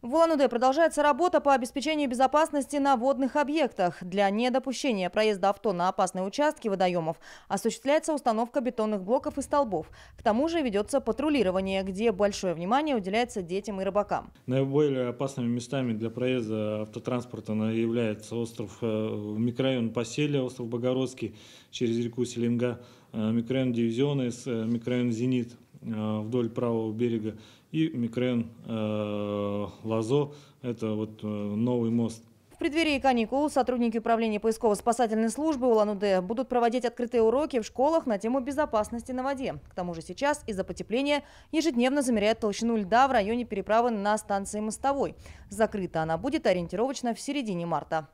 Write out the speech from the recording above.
В улан продолжается работа по обеспечению безопасности на водных объектах. Для недопущения проезда авто на опасные участки водоемов осуществляется установка бетонных блоков и столбов. К тому же ведется патрулирование, где большое внимание уделяется детям и рыбакам. Наиболее опасными местами для проезда автотранспорта является остров э, микрорайон Поселия, остров Богородский через реку Селенга, э, микрорайон Дивизионы, э, микрорайон Зенит вдоль правого берега и микрорайон Лазо, это вот э, новый мост. В преддверии каникул сотрудники управления поисково-спасательной службы Улан-Удэ будут проводить открытые уроки в школах на тему безопасности на воде. К тому же сейчас из-за потепления ежедневно замеряют толщину льда в районе переправы на станции Мостовой. Закрыта она будет ориентировочно в середине марта.